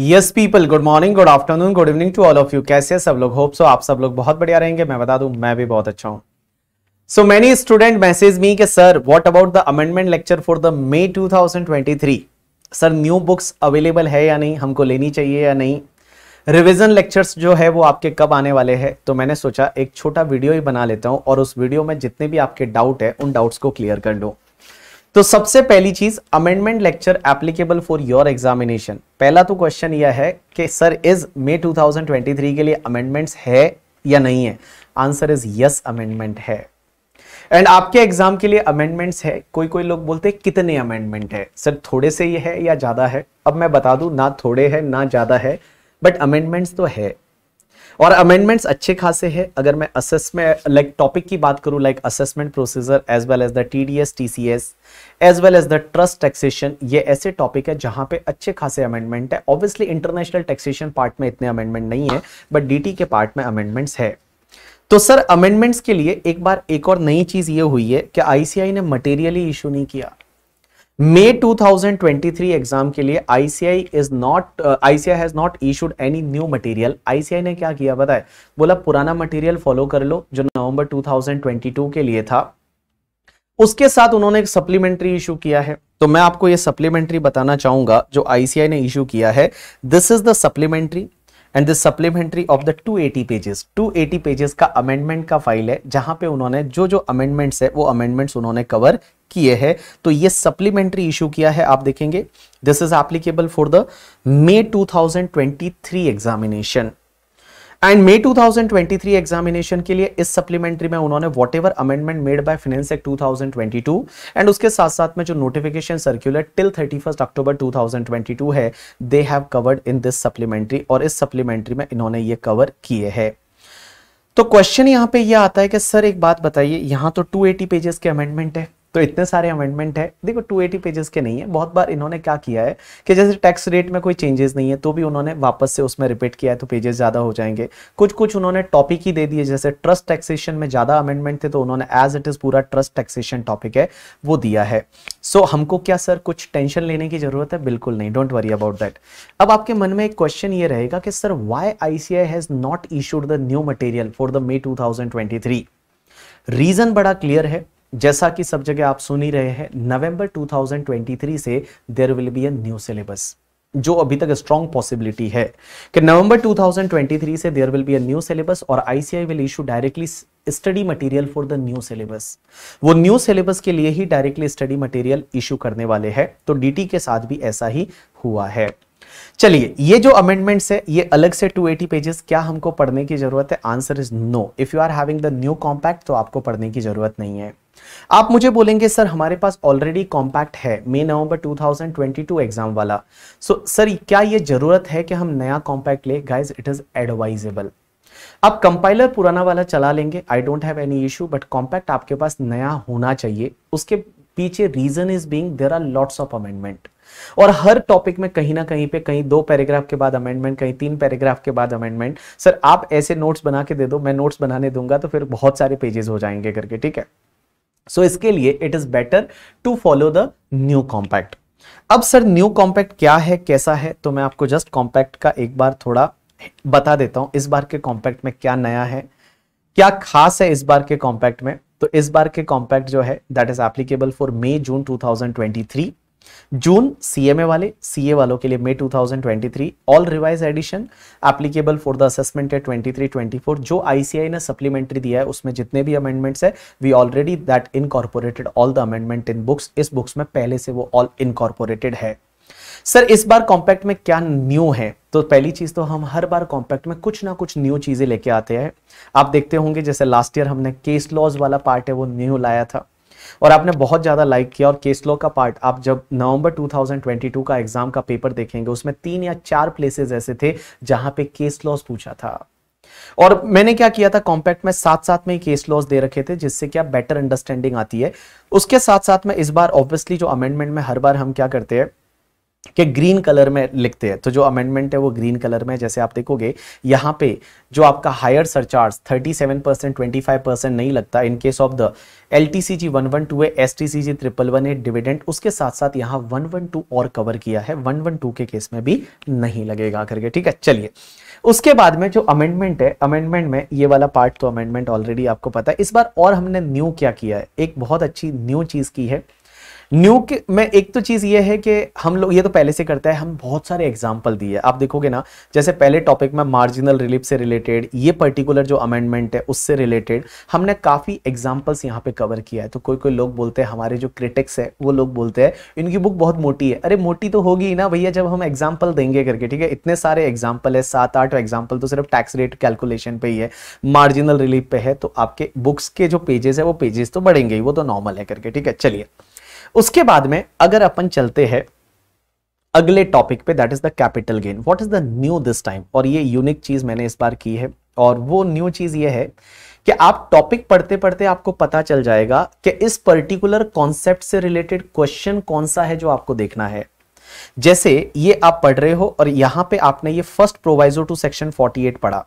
yes people good morning good afternoon good evening to all of you कैसे सब लोग hope so आप सब लोग बहुत बढ़िया रहेंगे मैं बता दू मैं भी बहुत अच्छा हूं so many student message me के sir what about the amendment lecture for the May 2023 sir new books available है या नहीं हमको लेनी चाहिए या नहीं रिविजन लेक्चर्स जो है वो आपके कब आने वाले हैं तो मैंने सोचा एक छोटा वीडियो ही बना लेता हूँ और उस वीडियो में जितने भी आपके डाउट है उन डाउट्स को क्लियर कर लूँ तो सबसे पहली चीज amendment lecture applicable for your examination पहला तो क्वेश्चन यह है कि सर इज मे 2023 के लिए अमेंडमेंट्स है या नहीं है आंसर इज यस अमेंडमेंट है एंड आपके एग्जाम के लिए अमेंडमेंट्स है कोई कोई लोग बोलते हैं कितने अमेंडमेंट है सर थोड़े से ही है या ज्यादा है अब मैं बता दू ना थोड़े है ना ज्यादा है बट अमेंडमेंट्स तो है और अमेंडमेंट्स अच्छे खासे हैं अगर मैं असेसमेंट लाइक टॉपिक की बात करूं like assessment procedure as well as the T D S T C S as well as the trust taxation ये ऐसे टॉपिक है जहां पे अच्छे खासे अमेंडमेंट है ऑब्वियसली इंटरनेशनल टैक्सेशन पार्ट में इतने अमेंडमेंट नहीं है बट डी के पार्ट में अमेंडमेंट्स है तो सर अमेंडमेंट्स के लिए एक बार एक और नई चीज ये हुई है कि आईसीआई ने मटेरियली इशू नहीं किया May 2023 एग्जाम के लिए ICI is not ICI has not issued any new material ICI ने क्या किया बताए बोला पुराना मटेरियल फॉलो कर लो जो नवंबर 2022 के लिए था उसके साथ उन्होंने एक सप्लीमेंट्री इशू किया है तो मैं आपको ये सप्लीमेंट्री बताना चाहूंगा जो आईसीआई ने इशू किया है this is the supplementary and this supplementary of the 280 pages eighty pages का अमेंडमेंट का फाइल है जहां पे उन्होंने जो जो अमेंडमेंट्स है वो अमेंडमेंट्स उन्होंने कवर किए हैं तो ये सप्लीमेंट्री इश्यू किया है आप देखेंगे this is applicable for the May 2023 examination and May 2023 examination के लिए इस सप्लीमेंट्री में उन्होंने whatever amendment made by finance act 2022 and उसके साथ साथ में जो नोटिफिकेशन सर्कुलर टिल 31 अक्टूबर 2022 है they have covered in this supplementary और इस सप्लीमेंट्री में इन्होंने ये कवर किए हैं तो क्वेश्चन यहां पे ये यह आता है कि सर एक बात बताइए यहां तो 280 पेजेस के अमेंडमेंट है तो इतने सारे अमेंडमेंट है देखो 280 पेजेस के नहीं है बहुत बार इन्होंने क्या किया है कि जैसे टैक्स रेट में कोई चेंजेस नहीं है तो भी उन्होंने वापस से उसमें रिपीट किया है तो पेजेस ज़्यादा हो जाएंगे कुछ कुछ उन्होंने टॉपिक ही दे दिए जैसे ट्रस्ट टैक्सेशन में ज़्यादा अमेंडमेंट थे तो उन्होंने एज इट इज़ पूरा ट्रस्ट टैक्सेशन टॉपिक है वो दिया है सो so, हमको क्या सर कुछ टेंशन लेने की ज़रूरत है बिल्कुल नहीं डोंट वरी अबाउट दैट अब आपके मन में एक क्वेश्चन ये रहेगा कि sir why ICI has not issued the new material for the May two reason बड़ा क्लियर है जैसा कि सब जगह आप सुन ही रहे हैं नवंबर 2023 से there will be a new syllabus जो अभी तक स्ट्रॉन्ग पॉसिबिलिटी है कि नवंबर 2023 से there will be a new syllabus और ICI will issue directly study material for the new syllabus वो न्यू सिलेबस के लिए ही डायरेक्टली स्टडी मटेरियल इशू करने वाले हैं तो डीटी के साथ भी ऐसा ही हुआ है चलिए ये जो अमेंडमेंट्स है ये अलग से 280 पेजेस क्या हमको पढ़ने की जरूरत है answer is no if you are having the new compact तो आपको पढ़ने की जरूरत नहीं है आप मुझे बोलेंगे सर हमारे पास ऑलरेडी कॉम्पैक्ट है मई नवंबर 2022 एग्जाम वाला सो so, सर क्या ये जरूरत है कि हम नया कॉम्पैक्ट ले गाइज इट इज एडवाइजेबल आप कंपाइलर पुराना वाला चला लेंगे I don't have any issue but compact आपके पास नया होना चाहिए उसके पीछे reason is being there are lots of amendment और हर टॉपिक में कहीं ना कहीं पे कहीं दो पैराग्राफ के बाद अमेंडमेंट कहीं तीन पैराग्राफ के बाद अमेंडमेंट सर आप ऐसे नोट्स बना के दे दो मैं नोट्स बनाने दूंगा तो फिर बहुत सारे पेजेस हो जाएंगे करके ठीक है सो so, इसके लिए it is better to follow the new compact अब सर न्यू कॉम्पैक्ट क्या है कैसा है तो मैं आपको जस्ट कॉम्पैक्ट का एक बार थोड़ा बता देता हूं इस बार के कॉम्पैक्ट में क्या नया है क्या खास है इस बार के कॉम्पैक्ट में तो इस बार के कॉम्पैक्ट जो है that is applicable for May June 2023 June CMA वाले सीए वालों के लिए May 2023 all revise edition applicable for the assessment है 23-24 जो आईसीआई ने सप्लीमेंट्री दिया है उसमें जितने भी अमेंडमेंट्स है we already that incorporated all the amendment in books इस बुक्स में पहले से वो ऑल इनकॉर्पोरेटेड है सर इस बार कॉम्पैक्ट में क्या न्यू है तो पहली चीज तो हम हर बार कॉम्पैक्ट में कुछ ना कुछ न्यू चीजें लेके आते हैं आप देखते होंगे जैसे लास्ट ईयर हमने केस लॉज वाला पार्ट है वो न्यू लाया था और आपने बहुत ज़्यादा लाइक किया और केस लॉ का पार्ट आप जब नवंबर 2022 का एग्जाम का पेपर देखेंगे उसमें तीन या चार प्लेसेस ऐसे थे जहां पे केस लॉस पूछा था और मैंने क्या किया था कॉम्पैक्ट में साथ साथ में केस लॉस दे रखे थे जिससे क्या बेटर अंडरस्टैंडिंग आती है उसके साथ साथ में इस बार ऑब्वियसली जो अमेंडमेंट में हर बार हम क्या करते हैं कि ग्रीन कलर में लिखते हैं तो जो अमेंडमेंट है वो ग्रीन कलर में जैसे आप देखोगे यहाँ पे जो आपका higher surcharge 37 percent twenty percent नहीं लगता in case of the L T C G one one two है S T C G triple one है डिविडेंट उसके साथ साथ यहाँ वन वन टू और कवर किया है वन वन टू के केस में भी नहीं लगेगा करके ठीक है चलिए उसके बाद में जो अमेंडमेंट है अमेंडमेंट में ये वाला पार्ट तो अमेंडमेंट ऑलरेडी आपको पता है इस बार और हमने न्यू क्या किया है एक बहुत अच्छी न्यू चीज़ की है न्यू के में एक तो चीज़ ये है कि हम लोग ये तो पहले से करते हैं हम बहुत सारे एग्जाम्पल दिए आप देखोगे ना जैसे पहले टॉपिक में मार्जिनल रिलीफ से रिलेटेड ये पर्टिकुलर जो अमेंडमेंट है उससे रिलेटेड हमने काफ़ी एग्जाम्पल्स यहाँ पे कवर किया है तो कोई कोई लोग बोलते हैं हमारे जो क्रिटिक्स है वो लोग बोलते हैं इनकी बुक बहुत मोटी है अरे मोटी तो होगी ना भैया जब हम एग्जाम्पल देंगे करके ठीक है इतने सारे एग्जाम्पल है सात आठ एग्जाम्पल तो सिर्फ टैक्स रेट कैलकुलेशन पे ही है मार्जिनल रिलीफ पे है तो आपके बुक्स के जो पेजेस है वो पेजेस तो बढ़ेंगे ही वो तो नॉर्मल है करके ठीक है चलिए उसके बाद में अगर अपन चलते हैं अगले टॉपिक पे that is the capital gain what is the new this time और ये यूनिक चीज मैंने इस बार की है और वो न्यू चीज ये है कि आप टॉपिक पढ़ते पढ़ते आपको पता चल जाएगा कि इस पर्टिकुलर कॉन्सेप्ट से रिलेटेड क्वेश्चन कौन सा है जो आपको देखना है जैसे ये आप पढ़ रहे हो और यहां पे आपने ये फर्स्ट प्रोवाइजो टू सेक्शन 48 पढ़ा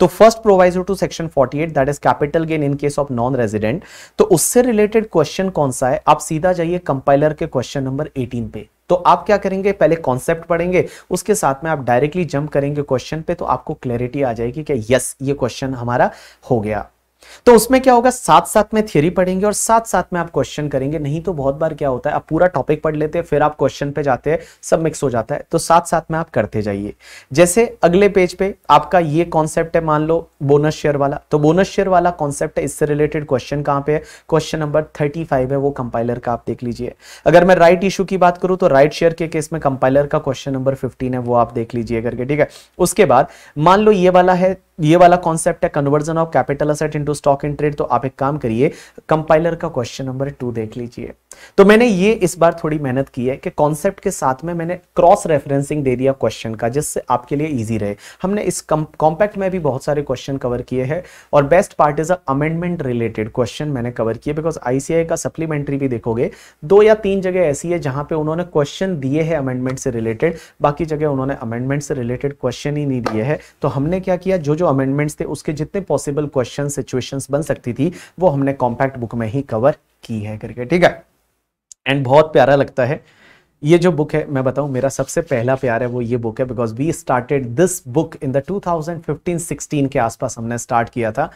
तो first proviso to section 48 that is capital gain in case of non resident तो उससे रिलेटेड क्वेश्चन कौन सा है आप सीधा जाइए कंपाइलर के क्वेश्चन नंबर 18 पे तो आप क्या करेंगे पहले कॉन्सेप्ट पढ़ेंगे उसके साथ में आप डायरेक्टली जंप करेंगे क्वेश्चन पे तो आपको क्लैरिटी आ जाएगी कि यस ये क्वेश्चन हमारा हो गया तो उसमें क्या होगा साथ साथ में थियोरी पढ़ेंगे और साथ साथ में आप क्वेश्चन करेंगे नहीं तो बहुत बार क्या होता है आप पूरा टॉपिक पढ़ लेते हैं फिर आप क्वेश्चन पे जाते हैं सब मिक्स हो जाता है तो साथ साथ में आप करते जाइए जैसे अगले पेज पे आपका ये कॉन्सेप्ट है मान लो बोनस शेयर वाला तो बोनस शेयर वाला कॉन्सेप्ट इससे रिलेटेड क्वेश्चन कहां पर है क्वेश्चन नंबर थर्टी है वो कंपाइलर का आप देख लीजिए अगर मैं राइट इशू की बात करूं तो राइट शेयर के केस में कंपाइलर का क्वेश्चन नंबर फिफ्टीन है वो आप देख लीजिए करके ठीक है उसके बाद मान लो ये वाला है ये वाला कॉन्सेप्ट है conversion of capital asset into stock in trade तो आप एक काम करिए कंपाइलर का क्वेश्चन नंबर टू देख लीजिए तो मैंने ये इस बार थोड़ी मेहनत की है कि कॉन्सेप्ट के साथ में मैंने क्रॉस रेफरेंसिंग दे दिया क्वेश्चन का जिससे आपके लिए इजी रहे हमने इस कॉम्पैक्ट में भी बहुत सारे क्वेश्चन कवर किए हैं और best part is amendment related question मैंने कवर किए बिकॉज आईसीआई का सप्लीमेंट्री भी देखोगे दो या तीन जगह ऐसी है जहां पर उन्होंने क्वेश्चन दिए है अमेंडमेंट से रिलेटेड बाकी जगह उन्होंने अमेंडमेंट से रिलेटेड क्वेश्चन ही नहीं दिए है तो हमने क्या किया जो जो जो अमेंडमेंट्स थे उसके जितने पॉसिबल क्वेश्चन सिचुएशंस बन सकती थी वो हमने कॉम्पैक्ट बुक में ही कवर की है करके ठीक है एंड बहुत प्यारा लगता है ये जो बुक है मैं बताऊं मेरा सबसे पहला प्यार है वो ये बुक है because we started this book in the 2015-16 के आसपास हमने स्टार्ट किया था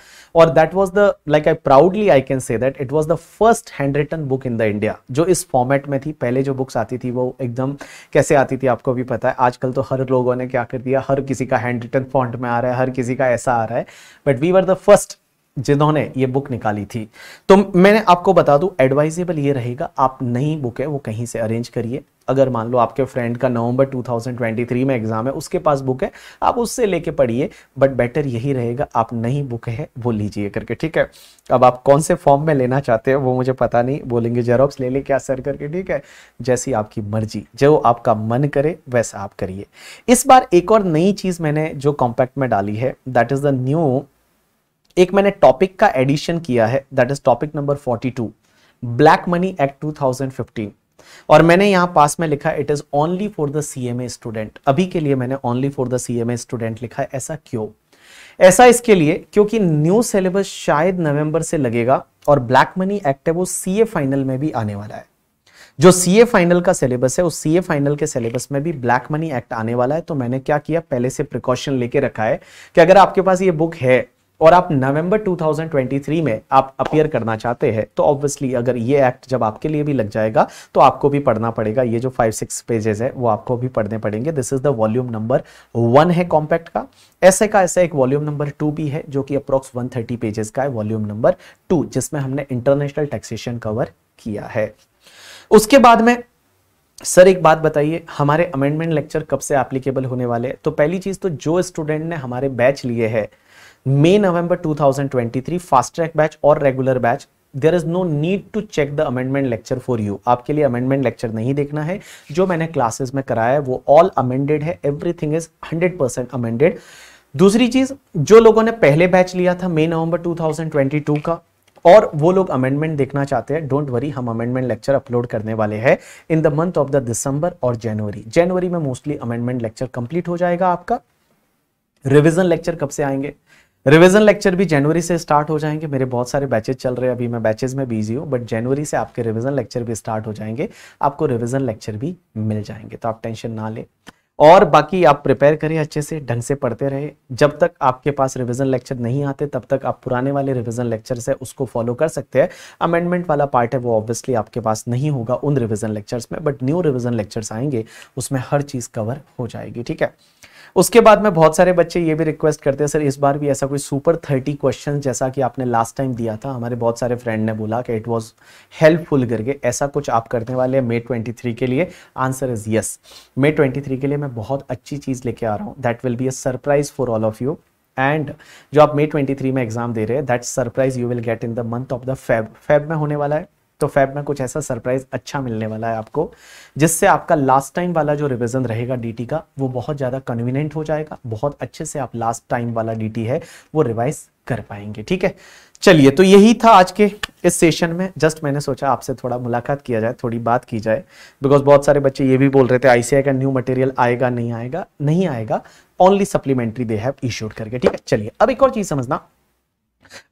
और that was the like I proudly I can say that it was the first hand written book in the India जो इस फॉर्मेट में थी पहले जो बुक्स आती थी वो एकदम कैसे आती थी आपको भी पता है आजकल तो हर लोगों ने क्या कर दिया हर किसी का हैंड रिटन फॉन्ट में आ रहा है हर किसी का ऐसा आ रहा है but we were the first जिन्होंने ये बुक निकाली थी तो मैंने आपको बता दूं एडवाइजेबल ये रहेगा आप नई बुक है वो कहीं से अरेंज करिए अगर मान लो आपके फ्रेंड का नवंबर 2023 में एग्ज़ाम है उसके पास बुक है आप उससे लेके पढ़िए बट बेटर यही रहेगा आप नहीं बुक है वो लीजिए करके ठीक है अब आप कौन से फॉर्म में लेना चाहते हैं वो मुझे पता नहीं बोलेंगे जेरोक्स ले ले क्या सर करके ठीक है जैसी आपकी मर्जी जो आपका मन करे वैसा आप करिए इस बार एक और नई चीज़ मैंने जो कॉम्पैक्ट में डाली है दैट इज़ द न्यू एक मैंने टॉपिक का एडिशन किया है that is topic number 42 black money act 2015 और मैंने यहां पास में लिखा it is only for the C student अभी के लिए मैंने only for the C student लिखा है ऐसा क्यों ऐसा इसके लिए क्योंकि न्यू सिलेबस शायद नवंबर से लगेगा और ब्लैक मनी एक्ट है वो सीए फाइनल में भी आने वाला है जो सीए फाइनल का सिलेबस है उस सीए फाइनल के सिलेबस में भी ब्लैक मनी एक्ट आने वाला है तो मैंने क्या किया पहले से प्रिकॉशन लेके रखा है कि अगर आपके पास ये बुक है और आप नवंबर 2023 में आप अपियर करना चाहते हैं तो ऑब्वियसली अगर ये एक्ट जब आपके लिए भी लग जाएगा तो आपको भी पढ़ना पड़ेगा ये जो फाइव सिक्स पेजेस है वो आपको भी पढ़ने पड़ेंगे this is the volume number one है कॉम्पैक्ट का ऐसे का ऐसा एक वॉल्यूम नंबर टू भी है जो कि अप्रॉक्स 130 पेजेस का है वॉल्यूम नंबर टू जिसमें हमने इंटरनेशनल टैक्सेशन कवर किया है उसके बाद में सर एक बात बताइए हमारे अमेंडमेंट लेक्चर कब से एप्लीकेबल होने वाले हैं तो पहली चीज तो जो स्टूडेंट ने हमारे बैच लिए हैं May नवंबर 2023 फास्ट ट्रैक बैच और regular batch there is no need to check the amendment lecture for you आपके लिए अमेंडमेंट लेक्चर नहीं देखना है जो मैंने क्लासेस में कराया है वो ऑल अमेंडेड है everything is hundred percent amended दूसरी चीज जो लोगों ने पहले बैच लिया था मई नवंबर 2022 का और वो लोग अमेंडमेंट देखना चाहते हैं डोंट वरी हम अमेंडमेंट लेक्चर अपलोड करने वाले हैं in the month of the December और जनवरी जनवरी में मोस्टली अमेंडमेंट लेक्चर कंप्लीट हो जाएगा आपका रिविजन लेक्चर कब से आएंगे रिविजन लेक्चर भी जनवरी से स्टार्ट हो जाएंगे मेरे बहुत सारे बैचेज चल रहे हैं अभी मैं बैचेज में बिजी हूँ बट जनवरी से आपके रिविजन लेक्चर भी स्टार्ट हो जाएंगे आपको रिविजन लेक्चर भी मिल जाएंगे तो आप टेंशन ना लें और बाकी आप प्रिपेयर करें अच्छे से ढंग से पढ़ते रहे जब तक आपके पास रिवीजन लेक्चर नहीं आते तब तक आप पुराने वाले रिवीजन लेक्चर्स है उसको फॉलो कर सकते हैं अमेंडमेंट वाला पार्ट है वो ऑब्वियसली आपके पास नहीं होगा उन रिवीजन लेक्चर्स में बट न्यू रिवीजन लेक्चर्स आएंगे उसमें हर चीज़ कवर हो जाएगी ठीक है उसके बाद में बहुत सारे बच्चे ये भी रिक्वेस्ट करते हैं सर इस बार भी ऐसा कोई सुपर थर्टी क्वेश्चन जैसा कि आपने लास्ट टाइम दिया था हमारे बहुत सारे फ्रेंड ने बोला कि इट वॉज हेल्पफुल करके ऐसा कुछ आप करने वाले हैं मे ट्वेंटी थ्री के लिए answer is yes May twenty three के लिए मैं बहुत अच्छी चीज़ लेके आ रहा हूँ that will be a surprise for all of you and जो आप मे ट्वेंटी थ्री में एग्जाम दे रहे हैं that surprise you will get in the month of the Feb Feb में होने वाला है तो फैब में कुछ ऐसा सरप्राइज अच्छा मिलने वाला है आपको जिससे आपका लास्ट टाइम वाला जो रिविजन रहेगा डीटी का वो बहुत ज़्यादा कन्वीनियंट हो जाएगा बहुत अच्छे से आप लास्ट टाइम वाला डीटी है वो रिवाइज कर पाएंगे ठीक है चलिए तो यही था आज के इस सेशन में जस्ट मैंने सोचा आपसे थोड़ा मुलाकात किया जाए थोड़ी बात की जाए बिकॉज बहुत सारे बच्चे ये भी बोल रहे थे आईसीआई का न्यू मटेरियल आएगा नहीं आएगा नहीं आएगा only supplementary they have issued करके ठीक है चलिए अब एक और चीज़ समझना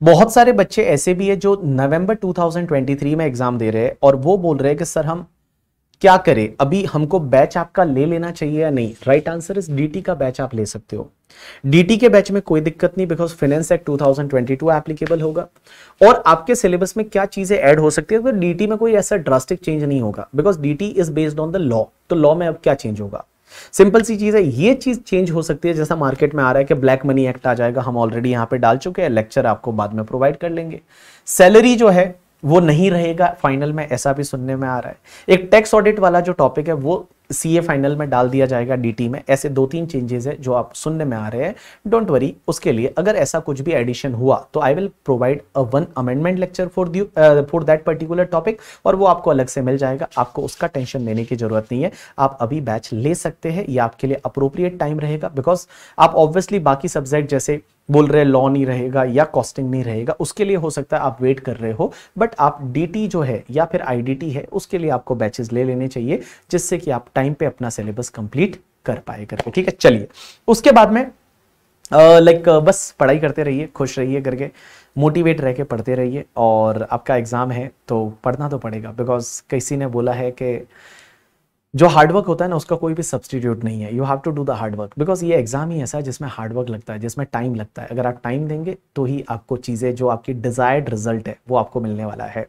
बहुत सारे बच्चे ऐसे भी है जो नवंबर 2023 में एग्जाम दे रहे हैं और वो बोल रहे हैं कि सर हम क्या करें अभी हमको बैच आपका ले लेना चाहिए या नहीं राइट आंसर इज डीटी का बैच आप ले सकते हो डीटी के बैच में कोई दिक्कत नहीं बिकॉज फाइनेंस एक्ट 2022 एप्लीकेबल होगा और आपके सिलेबस में क्या चीजें ऐड हो सकती है तो डीटी में कोई ऐसा ड्रास्टिक चेंज नहीं होगा because DT is based on the law तो लॉ में अब क्या चेंज होगा सिंपल सी चीज़ है ये चीज़ चेंज हो सकती है जैसा मार्केट में आ रहा है कि ब्लैक मनी एक्ट आ जाएगा हम ऑलरेडी यहां पे डाल चुके हैं लेक्चर आपको बाद में प्रोवाइड कर लेंगे सैलरी जो है वो नहीं रहेगा फाइनल में ऐसा भी सुनने में आ रहा है एक टैक्स ऑडिट वाला जो टॉपिक है वो सीए फाइनल में डाल दिया जाएगा डीटी में ऐसे दो तीन चेंजेस है जो आप सुनने में आ रहे हैं डोंट वरी उसके लिए अगर ऐसा कुछ भी एडिशन हुआ तो I will provide a one amendment lecture for do for that particular topic और वो आपको अलग से मिल जाएगा आपको उसका टेंशन लेने की जरूरत नहीं है आप अभी बैच ले सकते हैं ये आपके लिए अप्रोप्रिएट टाइम रहेगा बिकॉज आप ऑब्वियसली बाकी सब्जेक्ट जैसे बोल रहे लॉ नहीं रहेगा या कॉस्टिंग नहीं रहेगा उसके लिए हो सकता है आप वेट कर रहे हो बट आप डीटी जो है या फिर आईडीटी है उसके लिए आपको बैचेस ले लेने चाहिए जिससे कि आप टाइम पे अपना सिलेबस कंप्लीट कर पाए करके ठीक है चलिए उसके बाद में लाइक like, बस पढ़ाई करते रहिए खुश रहिए करके मोटिवेट रह के पढ़ते रहिए और आपका एग्ज़ाम है तो पढ़ना तो पड़ेगा बिकॉज किसी ने बोला है कि जो हार्डवर्क होता है ना उसका कोई भी सब्सटीट्यूट नहीं है you have to do the hard work because ये एग्जाम ही ऐसा है जिसमें हार्डवर्क लगता है जिसमें टाइम लगता है अगर आप टाइम देंगे तो ही आपको चीज़ें जो आपकी डिजायर्ड रिजल्ट है वो आपको मिलने वाला है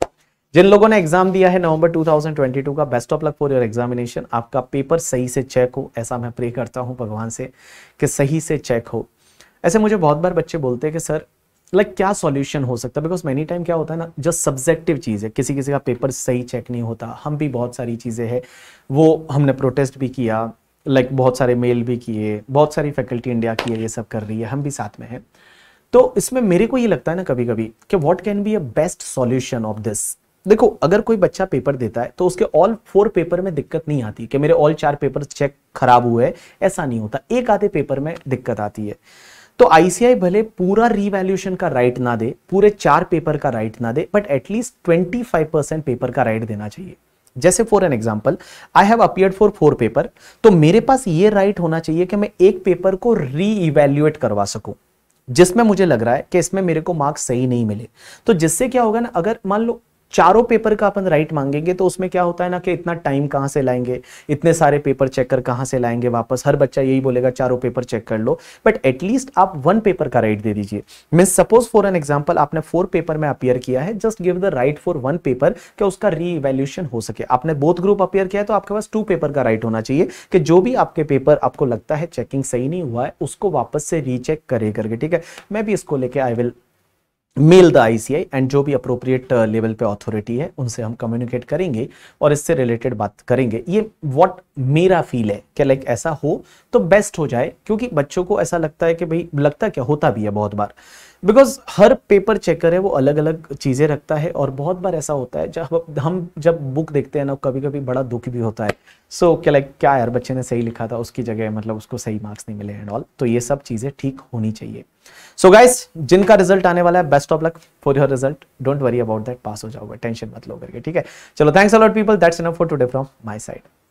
जिन लोगों ने एग्जाम दिया है नवंबर 2022 का best of luck for your examination आपका पेपर सही से चेक हो ऐसा मैं प्रे करता हूं भगवान से कि सही से चेक हो ऐसे मुझे बहुत बार बच्चे बोलते हैं कि सर लाइक क्या सॉल्यूशन हो सकता है बिकॉज मैनी टाइम क्या होता है ना जस्ट सब्जेक्टिव चीज़ है किसी किसी का पेपर सही चेक नहीं होता हम भी बहुत सारी चीज़ें हैं वो हमने प्रोटेस्ट भी किया लाइक like, बहुत सारे मेल भी किए बहुत सारी फैकल्टी इंडिया की है ये सब कर रही है हम भी साथ में हैं तो इसमें मेरे को ये लगता है ना कभी कभी कि what can be a best solution of this देखो अगर कोई बच्चा पेपर देता है तो उसके ऑल फोर पेपर में दिक्कत नहीं आती कि मेरे ऑल चार पेपर चेक खराब हुए ऐसा नहीं होता एक आधे पेपर में दिक्कत आती है तो आईसीआई भले पूरा रीवैल्यूएशन का राइट ना दे पूरे चार पेपर का राइट ना दे but at least twenty five percent paper का राइट देना चाहिए जैसे for an example I have appear for four paper तो मेरे पास ये राइट होना चाहिए कि मैं एक पेपर को री इवेल्यूएट करवा सकूं जिसमें मुझे लग रहा है कि इसमें मेरे को मार्क्स सही नहीं मिले तो जिससे क्या होगा ना अगर मान लो चारों पेपर का अपन राइट मांगेंगे तो उसमें क्या होता है ना कि इतना टाइम कहाँ से लाएंगे इतने सारे पेपर चेक कर कहाँ से लाएंगे वापस हर बच्चा यही बोलेगा चारों पेपर चेक कर लो बट एटलीस्ट आप वन पेपर का राइट दे दीजिए mean suppose for an example आपने फोर पेपर में अपियर किया है just give the right for one paper कि उसका री इवेल्यूशन हो सके आपने बोथ ग्रुप अपियर किया है तो आपके पास टू पेपर का राइट होना चाहिए कि जो भी आपके पेपर आपको लगता है चेकिंग सही नहीं हुआ है उसको वापस से रीचेक करे करके ठीक है मैं भी इसको लेके I will mail the ICI and जो भी अप्रोप्रिएट लेवल uh, पे अथॉरिटी है उनसे हम कम्युनिकेट करेंगे और इससे रिलेटेड बात करेंगे ये व्हाट मेरा फील है कि लाइक ऐसा हो तो बेस्ट हो जाए क्योंकि बच्चों को ऐसा लगता है कि भाई लगता क्या होता भी है बहुत बार बिकॉज हर पेपर चेकर है वो अलग अलग चीज़ें रखता है और बहुत बार ऐसा होता है जब हम जब बुक देखते हैं ना कभी कभी बड़ा दुख भी होता है सो so, क्या लाइक क्या यार बच्चे ने सही लिखा था उसकी जगह मतलब उसको सही मार्क्स नहीं मिले एंड ऑल तो ये सब चीज़ें ठीक होनी चाहिए सो so गाइस जिनका रिजल्ट आने वाला है best of luck for your result don't worry about that pass हो जाओगे टेंशन मत लो करके ठीक है चलो thanks a lot people that's enough for today from my side